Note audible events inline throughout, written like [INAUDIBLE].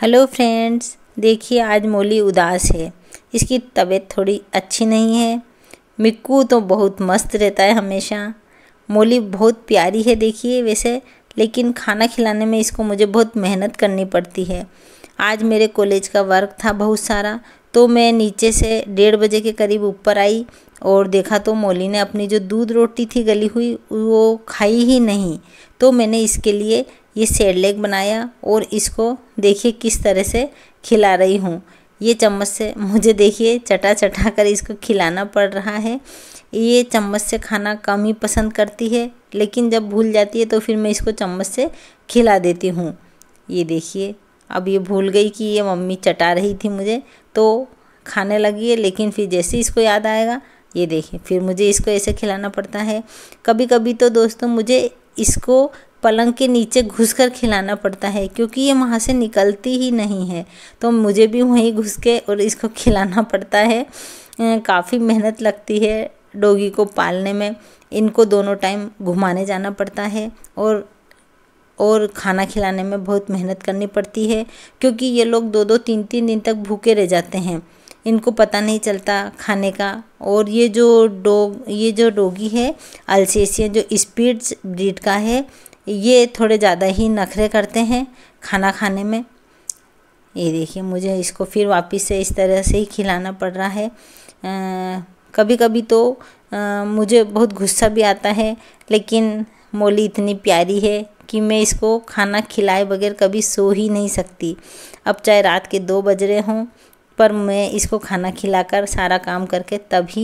hello friends देखिए आज मोली उदास है इसकी तबीयत थोड़ी अच्छी नहीं है मिक्कू तो बहुत मस्त रहता है हमेशा मोली बहुत प्यारी है देखिए वैसे लेकिन खाना खिलाने में इसको मुझे बहुत मेहनत करनी पड़ती है आज मेरे कॉलेज का वर्क था बहुत सारा तो मैं नीचे से डेढ़ बजे के करीब ऊपर आई और देखा तो मोली ने अपनी जो दूध रोटी थी गली हुई वो खाई ही नहीं तो मैंने इसके लिए ये सेड लेग बनाया और इसको देखिए किस तरह से खिला रही हूँ ये चम्मच से मुझे देखिए चटा चटा कर इसको खिलाना पड़ रहा है ये चम्मच से खाना कम ही पसंद करती है लेकिन जब भूल जाती है तो फिर मैं इसको चम्मच से खिला देती हूँ ये देखिए अब ये भूल गई कि ये मम्मी चटा रही थी मुझे तो खाने लगी है लेकिन फिर जैसे इसको याद आएगा ये देखिए फिर मुझे इसको ऐसे खिलाना पड़ता है कभी कभी तो दोस्तों मुझे इसको पलंग के नीचे घुस कर खिलाना पड़ता है क्योंकि ये वहाँ से निकलती ही नहीं है तो मुझे भी वहीं घुस के और इसको खिलाना पड़ता है काफ़ी मेहनत लगती है डोगी को पालने में इनको दोनों टाइम घुमाने जाना पड़ता है और और खाना खिलाने में बहुत मेहनत करनी पड़ती है क्योंकि ये लोग दो दो तीन तीन दिन तक भूखे रह जाते हैं इनको पता नहीं चलता खाने का और ये जो डोग ये जो डोगी है अल्सेशियन जो स्पीड्स ब्रीड का है ये थोड़े ज़्यादा ही नखरे करते हैं खाना खाने में ये देखिए मुझे इसको फिर वापस से इस तरह से ही खिलाना पड़ रहा है आ, कभी कभी तो आ, मुझे बहुत गुस्सा भी आता है लेकिन मोली इतनी प्यारी है कि मैं इसको खाना खिलाए बगैर कभी सो ही नहीं सकती अब चाहे रात के दो बज रहे हों पर मैं इसको खाना खिलाकर सारा काम करके तभी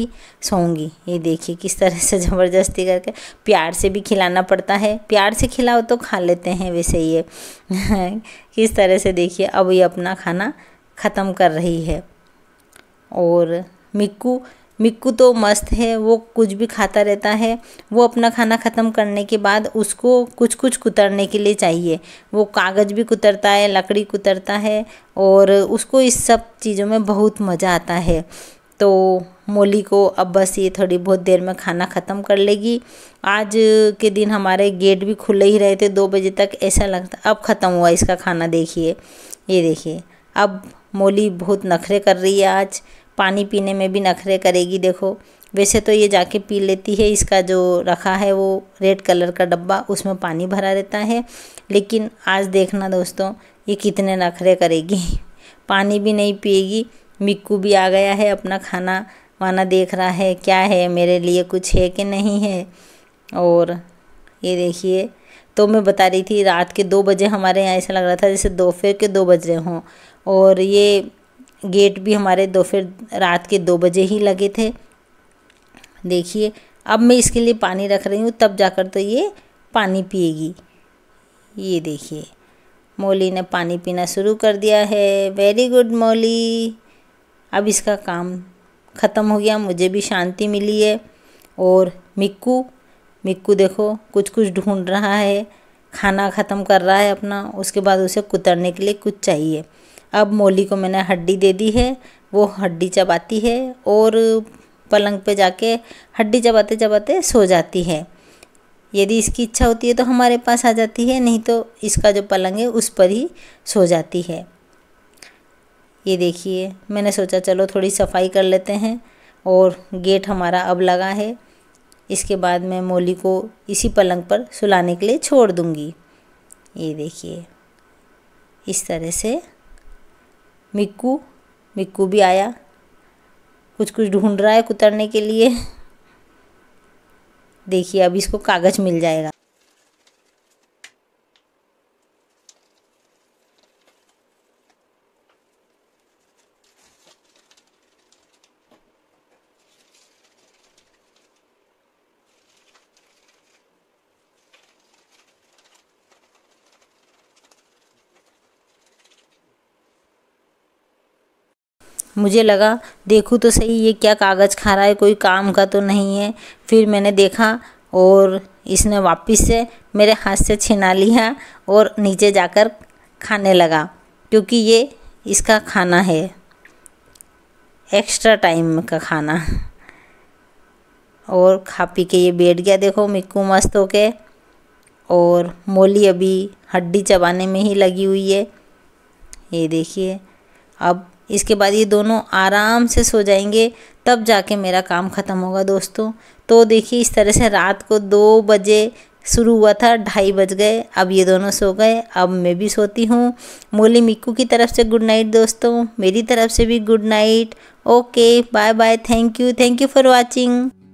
सोऊंगी ये देखिए किस तरह से [LAUGHS] ज़बरदस्ती करके प्यार से भी खिलाना पड़ता है प्यार से खिलाओ तो खा लेते हैं वैसे ये [LAUGHS] किस तरह से देखिए अब ये अपना खाना ख़त्म कर रही है और मिक्कू मिक्कू तो मस्त है वो कुछ भी खाता रहता है वो अपना खाना ख़त्म करने के बाद उसको कुछ कुछ कुतरने के लिए चाहिए वो कागज़ भी कुतरता है लकड़ी कुतरता है और उसको इस सब चीज़ों में बहुत मज़ा आता है तो मोली को अब बस ये थोड़ी बहुत देर में खाना ख़त्म कर लेगी आज के दिन हमारे गेट भी खुले ही रहे थे दो बजे तक ऐसा लगता अब ख़त्म हुआ इसका खाना देखिए ये देखिए अब मोली बहुत नखरे कर रही है आज पानी पीने में भी नखरे करेगी देखो वैसे तो ये जाके पी लेती है इसका जो रखा है वो रेड कलर का डब्बा उसमें पानी भरा रहता है लेकिन आज देखना दोस्तों ये कितने नखरे करेगी [LAUGHS] पानी भी नहीं पिएगी मिक्कू भी आ गया है अपना खाना वाना देख रहा है क्या है मेरे लिए कुछ है कि नहीं है और ये देखिए तो मैं बता रही थी रात के दो बजे हमारे यहाँ ऐसा लग रहा था जैसे दोपहर के दो बज रहे हों और ये गेट भी हमारे दोपहर रात के दो बजे ही लगे थे देखिए अब मैं इसके लिए पानी रख रही हूँ तब जाकर तो ये पानी पिएगी ये देखिए मौली ने पानी पीना शुरू कर दिया है वेरी गुड मौली अब इसका काम ख़त्म हो गया मुझे भी शांति मिली है और मिक्कू मिक्कू देखो कुछ कुछ ढूंढ रहा है खाना ख़त्म कर रहा है अपना उसके बाद उसे कुतरने के लिए कुछ चाहिए अब मोली को मैंने हड्डी दे दी है वो हड्डी चबाती है और पलंग पे जाके हड्डी चबाते चबाते सो जाती है यदि इसकी इच्छा होती है तो हमारे पास आ जाती है नहीं तो इसका जो पलंग है उस पर ही सो जाती है ये देखिए मैंने सोचा चलो थोड़ी सफाई कर लेते हैं और गेट हमारा अब लगा है इसके बाद मैं मोली को इसी पलंग पर सुलाने के लिए छोड़ दूँगी ये देखिए इस तरह से मिक्कू मिक्कू भी आया कुछ कुछ ढूंढ रहा है कुतरने के लिए देखिए अब इसको कागज़ मिल जाएगा मुझे लगा देखूँ तो सही ये क्या कागज़ खा रहा है कोई काम का तो नहीं है फिर मैंने देखा और इसने वापस से मेरे हाथ से छिना लिया और नीचे जाकर खाने लगा क्योंकि ये इसका खाना है एक्स्ट्रा टाइम का खाना और खा पी के ये बैठ गया देखो मिक्कू मस्त हो के और मोली अभी हड्डी चबाने में ही लगी हुई है ये देखिए अब इसके बाद ये दोनों आराम से सो जाएंगे तब जाके मेरा काम ख़त्म होगा दोस्तों तो देखिए इस तरह से रात को दो बजे शुरू हुआ था ढाई बज गए अब ये दोनों सो गए अब मैं भी सोती हूँ मोली मिक्कू की तरफ से गुड नाइट दोस्तों मेरी तरफ से भी good night okay bye bye thank you thank you for watching